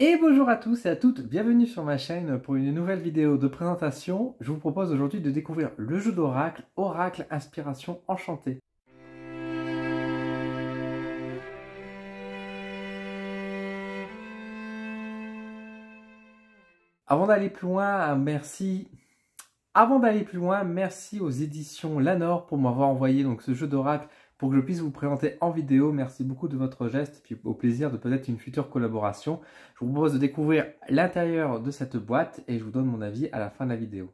Et bonjour à tous et à toutes, bienvenue sur ma chaîne pour une nouvelle vidéo de présentation. Je vous propose aujourd'hui de découvrir le jeu d'oracle, Oracle Inspiration Enchantée. Avant d'aller plus loin, merci. Avant d'aller plus loin, merci aux éditions Lanor pour m'avoir envoyé donc ce jeu d'oracle pour que je puisse vous présenter en vidéo. Merci beaucoup de votre geste et puis au plaisir de peut-être une future collaboration. Je vous propose de découvrir l'intérieur de cette boîte et je vous donne mon avis à la fin de la vidéo.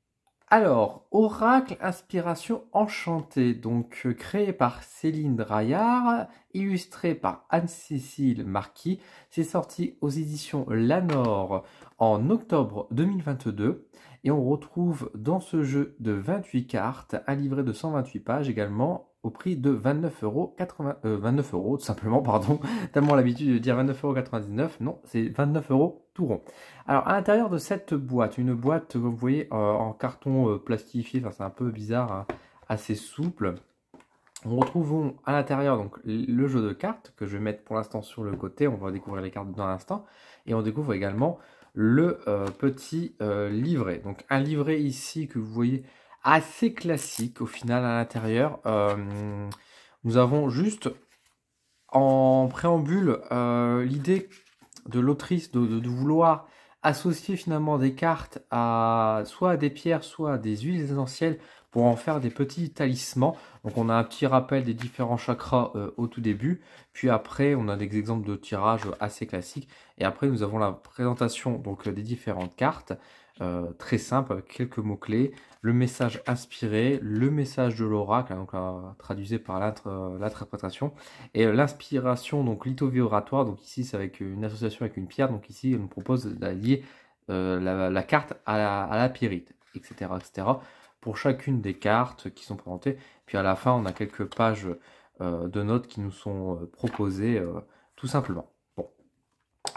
Alors, Oracle Inspiration Enchantée, donc euh, créé par Céline Draillard, illustré par Anne-Cécile Marquis, c'est sorti aux éditions Lanor en octobre 2022. Et on retrouve dans ce jeu de 28 cartes un livret de 128 pages également au prix de 29 euros, 29 euh, euros tout simplement, pardon, tellement l'habitude de dire 29,99€, non, c'est 29 euros tout rond. Alors à l'intérieur de cette boîte, une boîte vous voyez euh, en carton euh, plastifié, enfin c'est un peu bizarre, hein, assez souple, on retrouve à l'intérieur donc le jeu de cartes que je vais mettre pour l'instant sur le côté, on va découvrir les cartes dans l'instant, et on découvre également le euh, petit euh, livret. Donc un livret ici que vous voyez assez classique au final à l'intérieur. Euh, nous avons juste en préambule l'idée de l'autrice de, vouloir associer finalement des cartes à soit à des pierres, soit à des huiles essentielles pour en faire des petits talismans. Donc on a un petit rappel des différents chakras euh, au tout début, puis après on a des exemples de tirages assez classiques, et après nous avons la présentation donc euh, des différentes cartes, euh, très simple avec quelques mots-clés. Le message inspiré, le message de l'oracle, hein, donc euh, traduisé par euh, l'interprétation, et l'inspiration, donc l'itovie oratoire, donc ici c'est avec une association avec une pierre, donc ici on nous propose d'allier la, carte à la, à pyrite, etc., etc. Pour chacune des cartes qui sont présentées, puis à la fin on a quelques pages de notes qui nous sont proposées tout simplement.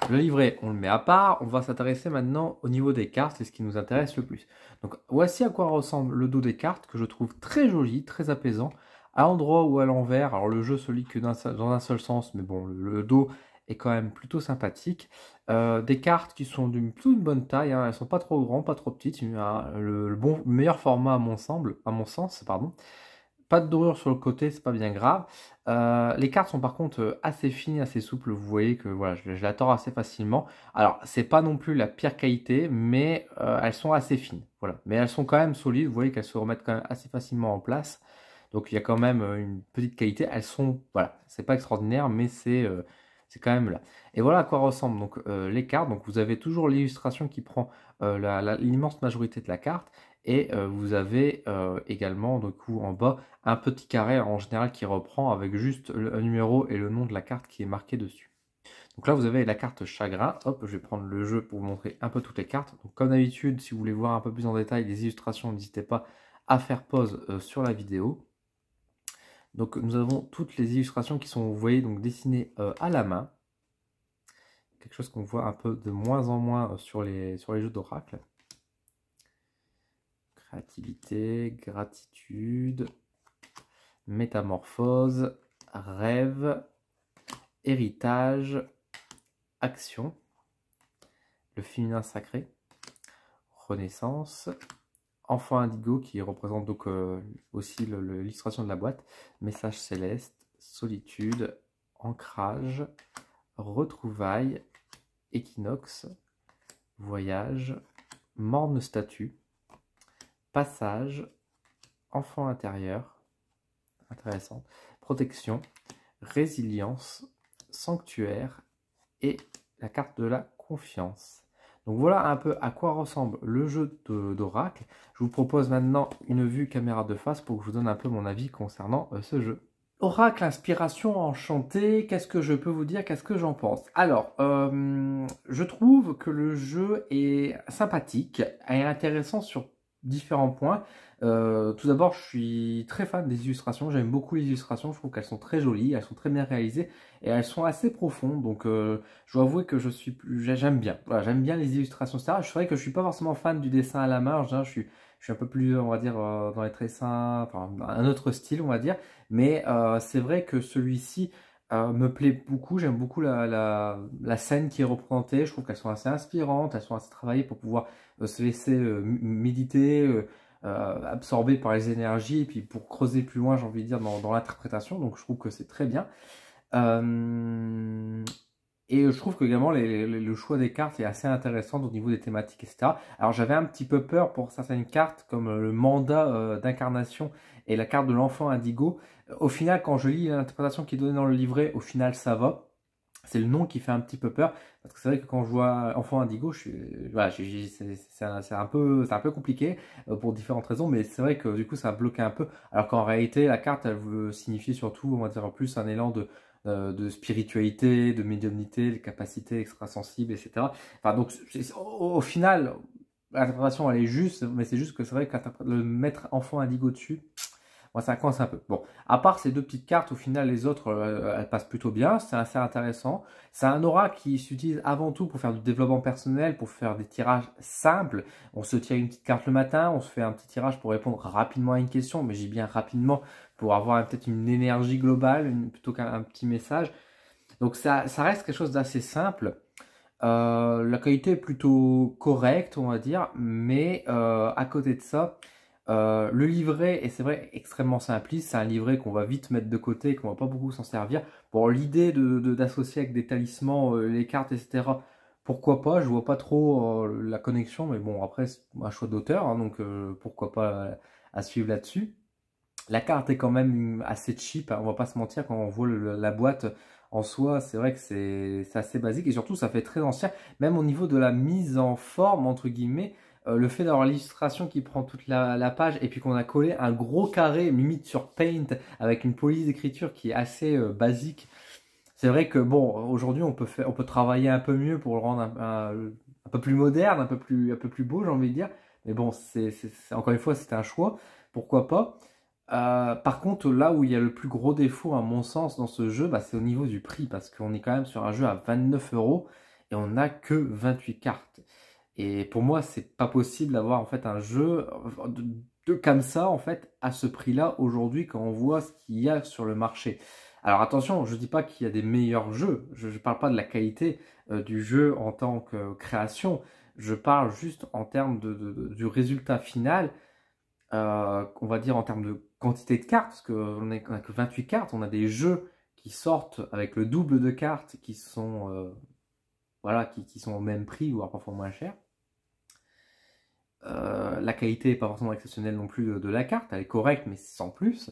Le livret, on le met à part. On va s'intéresser maintenant au niveau des cartes, c'est ce qui nous intéresse le plus. Donc voici à quoi ressemble le dos des cartes que je trouve très joli, très apaisant, à l'endroit ou à l'envers. Alors le jeu se lit que dans un seul sens, mais bon, le, dos est quand même plutôt sympathique. Euh, des cartes qui sont d'une toute bonne taille, elles hein. elles sont pas trop grandes, pas trop petites, le, le, bon meilleur format à mon, à mon sens, pardon. Pas de dorure sur le côté, c'est pas bien grave. Euh, les cartes sont par contre euh, assez fines, assez souples. Vous voyez que voilà, je, la tords assez facilement. Alors, c'est pas non plus la pire qualité, mais euh, elles sont assez fines. Voilà, mais elles sont quand même solides. Vous voyez qu'elles se remettent quand même assez facilement en place. Donc, il y a quand même une petite qualité. Elles sont voilà, c'est pas extraordinaire, mais c'est c'est quand même là. Et voilà à quoi ressemblent donc les cartes. Donc, vous avez toujours l'illustration qui prend l'immense majorité de la carte et euh, vous avez euh, également, en bas, un petit carré en général qui reprend avec juste le numéro et le nom de la carte qui est marqué dessus. Donc là, vous avez la carte chagrin. Hop, je vais prendre le jeu pour vous montrer un peu toutes les cartes. Donc, comme d'habitude, si vous voulez voir un peu plus en détail les illustrations, n'hésitez pas à faire pause euh, sur la vidéo. Donc, nous avons toutes les illustrations qui sont, vous voyez, donc dessinées à la main. Quelque chose qu'on voit un peu de moins en moins sur les, sur les jeux d'oracle. Activité, gratitude, métamorphose, rêve, héritage, action, le féminin sacré, renaissance, enfant indigo qui représente donc euh, aussi l'illustration de la boîte, message céleste, solitude, ancrage, retrouvailles, équinoxe, voyage, morne statue, Passage, enfant intérieur, intéressant, protection, résilience, sanctuaire et la carte de la confiance. Donc voilà un peu à quoi ressemble le jeu d'Oracle. Je vous propose maintenant une vue caméra de face pour que je vous donne un peu mon avis concernant euh, ce jeu. Oracle, inspiration enchantée, qu'est-ce que je peux vous dire, qu'est-ce que j'en pense Alors, euh, je trouve que le jeu est sympathique et intéressant sur différents points. Euh, tout d'abord, je suis très fan des illustrations. J'aime beaucoup les illustrations. Je trouve qu'elles sont très jolies, elles sont très bien réalisées et elles sont assez profondes. Donc, euh, je dois avouer que je suis j'aime bien. Voilà, j'aime bien les illustrations, c'est Je vrai que je suis pas forcément fan du dessin à la marge. Hein. Je suis je suis un peu plus, on va dire, euh, dans les tressins, enfin, un autre style, on va dire. Mais euh, c'est vrai que celui-ci, euh, me plaît beaucoup. J'aime beaucoup la, scène qui est représentée. Je trouve qu'elles sont assez inspirantes, elles sont assez travaillées pour pouvoir euh, se laisser euh, méditer, absorber par les énergies, et puis pour creuser plus loin, j'ai envie de dire, dans, l'interprétation. Donc je trouve que c'est très bien. Et je trouve que également le choix des cartes est assez intéressant au niveau des thématiques, etc. Alors j'avais un petit peu peur pour certaines cartes, comme le mandat d'incarnation et la carte de l'enfant indigo. Au final, quand je lis l'interprétation qui est donnée dans le livret, au final, ça va. C'est le nom qui fait un petit peu peur, parce que c'est vrai que quand je vois Enfant Indigo, c'est un, peu, un peu compliqué euh, pour différentes raisons, mais c'est vrai que du coup ça a bloqué un peu, alors qu'en réalité la carte elle veut signifier surtout, on va dire en plus, un élan de, euh, de spiritualité, de médiumnité, de capacités extrasensibles, etc. Enfin, donc, au final, l'interprétation elle est juste, mais c'est juste que c'est vrai que le mettre enfant indigo dessus, moi ça coince un peu. Bon, à part ces deux petites cartes, au final les autres euh, elles passent plutôt bien, c'est assez intéressant. C'est un aura qui s'utilise avant tout pour faire du développement personnel, pour faire des tirages simples. On se tire une petite carte le matin, on se fait un petit tirage pour répondre rapidement à une question, mais j'ai bien rapidement pour avoir peut-être une énergie globale plutôt qu'un petit message. Donc ça, ça reste quelque chose d'assez simple. Euh, la qualité est plutôt correcte, on va dire, mais euh, à côté de ça, euh, le livret et c'est vrai extrêmement simpliste, c'est un livret qu'on va vite mettre de côté qu'on va pas beaucoup s'en servir. Bon, l'idée d'associer de, d'associer avec des talismans, les cartes, etc., pourquoi pas, je vois pas trop la connexion, mais bon, après, c'est un choix d'auteur, hein, donc pourquoi pas à suivre là-dessus. La carte est quand même assez cheap, hein, on va pas se mentir, quand on voit la boîte, en soi, c'est vrai que c'est assez basique et surtout ça fait très ancien, même au niveau de la mise en forme, entre guillemets, euh, le fait d'avoir l'illustration qui prend toute la, page et puis qu'on a collé un gros carré limite sur Paint avec une police d'écriture qui est assez euh, basique. C'est vrai que bon, aujourd'hui on peut on peut travailler un peu mieux pour le rendre un, peu plus moderne, un peu plus, un peu plus beau, j'ai envie de dire. Mais bon, c'est encore une fois c'était un choix, pourquoi pas. Euh, par contre, là où il y a le plus gros défaut, à mon sens, dans ce jeu, bah, c'est au niveau du prix, parce qu'on est quand même sur un jeu à 29 euros et on n'a que 28 cartes. Et pour moi, c'est pas possible d'avoir en fait un jeu de, comme ça, en fait, à ce prix-là aujourd'hui, quand on voit ce qu'il y a sur le marché. Alors attention, je ne dis pas qu'il y a des meilleurs jeux, je ne parle pas de la qualité euh, du jeu en tant que création, je parle juste en termes de, du résultat final, qu'on euh, on va dire en termes de quantité de cartes, parce qu'on n'a que 28 cartes, on a des jeux qui sortent avec le double de cartes qui sont, euh, voilà, qui, sont au même prix, voire parfois moins cher. Euh, la qualité n'est pas forcément exceptionnelle non plus de, la carte, elle est correcte, mais sans plus.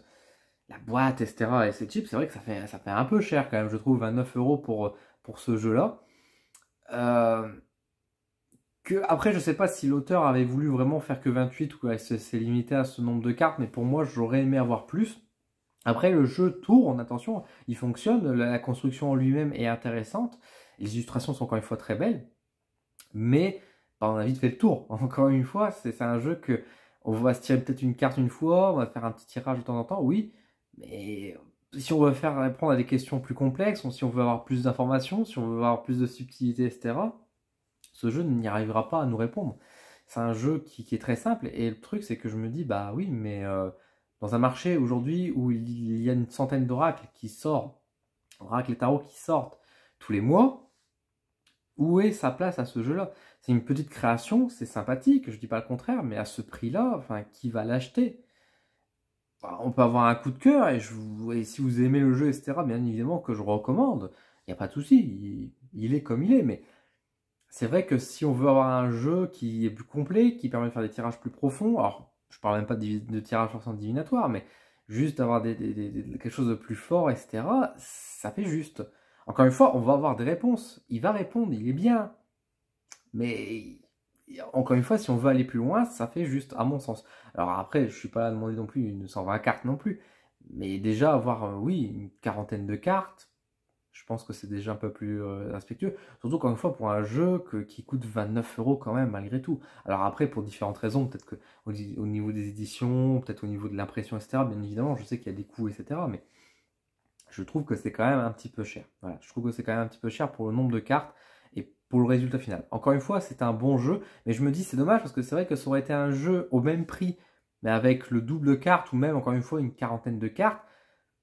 La boîte, etc. et c'est type, c'est vrai que ça fait, ça fait un peu cher quand même, je trouve, 29 euros pour, pour ce jeu-là. Euh, que, après, je sais pas si l'auteur avait voulu vraiment faire que 28 ou s'est limité à ce nombre de cartes, mais pour moi, j'aurais aimé avoir plus. Après, le jeu tourne, attention, il fonctionne, la construction en lui-même est intéressante, les illustrations sont encore une fois très belles, mais bah, on a vite fait le tour. Encore une fois, c'est un jeu que on va se tirer peut-être une carte une fois, on va faire un petit tirage de temps en temps, oui, mais si on veut faire répondre à des questions plus complexes, si on veut avoir plus d'informations, si on veut avoir plus de subtilité, etc., ce jeu n'y arrivera pas à nous répondre. C'est un jeu qui, est très simple et le truc c'est que je me dis bah oui mais euh, dans un marché aujourd'hui où il y a une centaine d'oracles qui sortent, oracles et tarots qui sortent tous les mois, où est sa place à ce jeu-là C'est une petite création, c'est sympathique, je ne dis pas le contraire, mais à ce prix-là, enfin, qui va l'acheter bah, On peut avoir un coup de cœur, et, si vous aimez le jeu, etc., bien évidemment que je recommande, il n'y a pas de souci, il, il, est comme il est, mais c'est vrai que si on veut avoir un jeu qui est plus complet, qui permet de faire des tirages plus profonds, alors je parle même pas de, de tirage forcément divinatoire, mais juste avoir quelque chose de plus fort, etc., ça fait juste. Encore une fois, on va avoir des réponses. Il va répondre, il est bien. Mais encore une fois, si on veut aller plus loin, ça fait juste, à mon sens. Alors après, je ne suis pas là à demander non plus une 120 cartes non plus. Mais déjà avoir, euh, oui, une quarantaine de cartes, je pense que c'est déjà un peu plus euh, respectueux. Surtout, encore une fois, pour un jeu qui coûte 29 euros quand même, malgré tout. Alors après, pour différentes raisons, peut-être que au, niveau des éditions, peut-être au niveau de l'impression, etc. Bien évidemment, je sais qu'il y a des coûts, etc. Mais je trouve que c'est quand même un petit peu cher. Voilà, je trouve que c'est quand même un petit peu cher pour le nombre de cartes et pour le résultat final. Encore une fois, c'est un bon jeu, mais je me dis c'est dommage parce que c'est vrai que ça aurait été un jeu au même prix, mais avec le double carte ou même encore une fois une quarantaine de cartes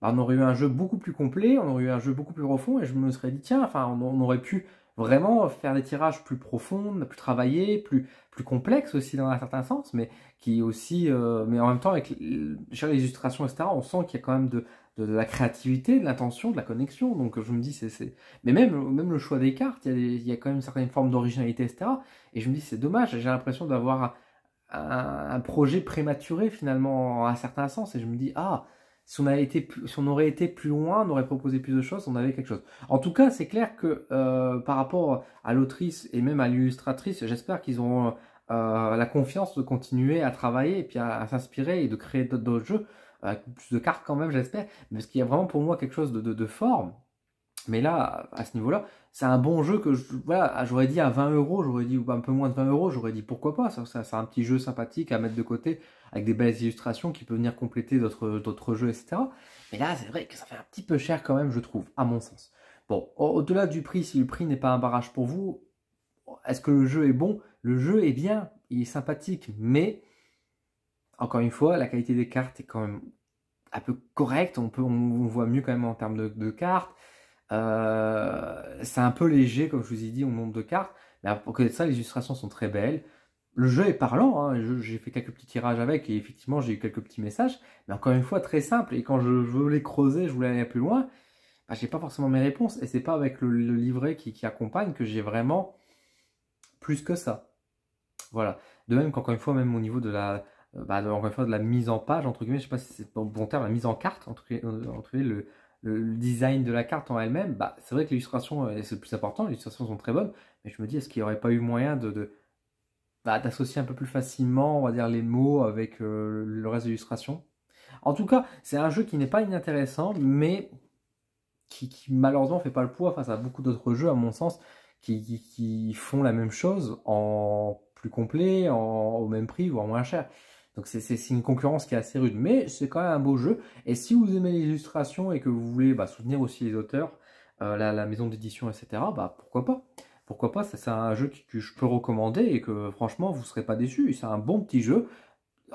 on aurait eu un jeu beaucoup plus complet, on aurait eu un jeu beaucoup plus profond, et je me serais dit, tiens, enfin, on, aurait pu vraiment faire des tirages plus profonds, plus travaillés, plus, plus complexes aussi dans un certain sens, mais qui aussi, euh, mais en même temps, avec les illustrations etc., on sent qu'il y a quand même de, la créativité, de l'intention, de la connexion. Donc je me dis, c'est. Mais même, même le choix des cartes, il y, a quand même certaines formes d'originalité, etc. Et je me dis, c'est dommage, j'ai l'impression d'avoir un, projet prématuré finalement à certain sens, et je me dis, ah, si on, été aurait été plus loin, on aurait proposé plus de choses, on avait quelque chose. En tout cas, c'est clair que euh, par rapport à l'autrice et même à l'illustratrice, j'espère qu'ils auront euh, la confiance de continuer à travailler et puis à, s'inspirer et de créer d'autres jeux, avec plus de cartes quand même, j'espère, Mais ce qui est vraiment pour moi quelque chose de, de, de fort mais là, à ce niveau-là, c'est un bon jeu que voilà, ah, j'aurais dit à 20 euros, j'aurais dit ou un peu moins de 20 euros, j'aurais dit pourquoi pas. C'est un petit jeu sympathique à mettre de côté avec des belles illustrations qui peuvent venir compléter d'autres jeux, etc. Mais là, c'est vrai que ça fait un petit peu cher quand même, je trouve, à mon sens. Bon, au-delà du prix, si le prix n'est pas un barrage pour vous, est-ce que le jeu est bon Le jeu est bien, il est sympathique, mais encore une fois, la qualité des cartes est quand même un peu correcte. On peut, on voit mieux quand même en termes de cartes. Euh, c'est un peu léger, comme je vous ai dit, au nombre de cartes. Mais pour connaître ça, les illustrations sont très belles. Le jeu est parlant, hein. j'ai fait quelques petits tirages avec et effectivement j'ai eu quelques petits messages, mais encore une fois très simple. Et quand je voulais creuser, je voulais aller plus loin, bah, j'ai pas forcément mes réponses. Et c'est pas avec le, livret qui, accompagne que j'ai vraiment plus que ça. Voilà. De même qu'encore une fois, même au niveau de la, euh, bah, de la mise en page, entre guillemets, je sais pas si c'est bon, bon terme, la mise en carte, entre, euh, entre guillemets, le, le design de la carte en elle-même, bah, c'est vrai que l'illustration, euh, c'est le plus important, les illustrations sont très bonnes, mais je me dis, est-ce qu'il n'y aurait pas eu moyen de, de bah, d'associer un peu plus facilement, on va dire, les mots avec euh, le reste de l'illustration En tout cas, c'est un jeu qui n'est pas inintéressant, mais qui, qui malheureusement fait pas le poids face à beaucoup d'autres jeux, à mon sens, qui, qui, font la même chose en plus complet, en, au même prix ou en moins cher. Donc c'est une concurrence qui est assez rude, mais c'est quand même un beau jeu. Et si vous aimez l'illustration et que vous voulez bah, soutenir aussi les auteurs, euh, la, maison d'édition, etc., bah, pourquoi pas Pourquoi pas C'est un jeu que, je peux recommander et que franchement, vous ne serez pas déçus. C'est un bon petit jeu.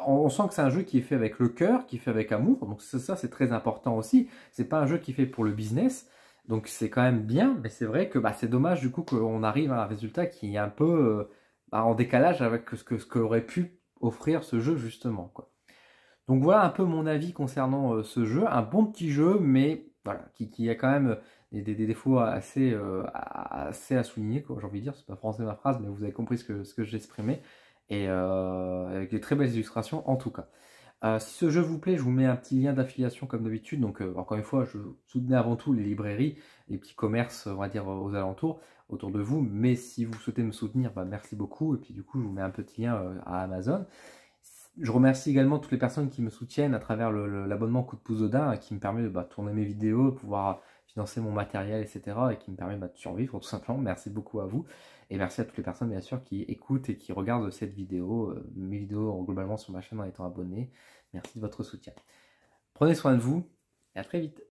On, sent que c'est un jeu qui est fait avec le cœur, qui est fait avec amour. Donc ça, c'est très important aussi. Ce n'est pas un jeu qui est fait pour le business. Donc c'est quand même bien, mais c'est vrai que bah, c'est dommage du coup qu'on arrive à un résultat qui est un peu euh, bah, en décalage avec ce que ce qu'aurait pu offrir ce jeu justement. Quoi. Donc voilà un peu mon avis concernant euh, ce jeu. Un bon petit jeu, mais voilà, qui, a quand même euh, des, défauts assez, euh, assez à souligner, j'ai envie de dire. C'est pas français ma phrase, mais vous avez compris ce que, ce que j'exprimais. Et avec des très belles illustrations en tout cas. si ce jeu vous plaît, je vous mets un petit lien d'affiliation comme d'habitude. Donc encore une fois, je soutenais avant tout les librairies, les petits commerces, on va dire, aux alentours autour de vous. Mais si vous souhaitez me soutenir, bah, merci beaucoup. Et puis du coup, je vous mets un petit lien euh, à Amazon. Je remercie également toutes les personnes qui me soutiennent à travers l'abonnement Coup de pouce Odin, qui me permet de bah, tourner mes vidéos, pouvoir financer mon matériel, etc. et qui me permet bah, de survivre tout simplement. Merci beaucoup à vous. Et merci à toutes les personnes, bien sûr, qui écoutent et qui regardent cette vidéo, euh, mes vidéos euh, globalement sur ma chaîne en étant abonné. Merci de votre soutien. Prenez soin de vous et à très vite.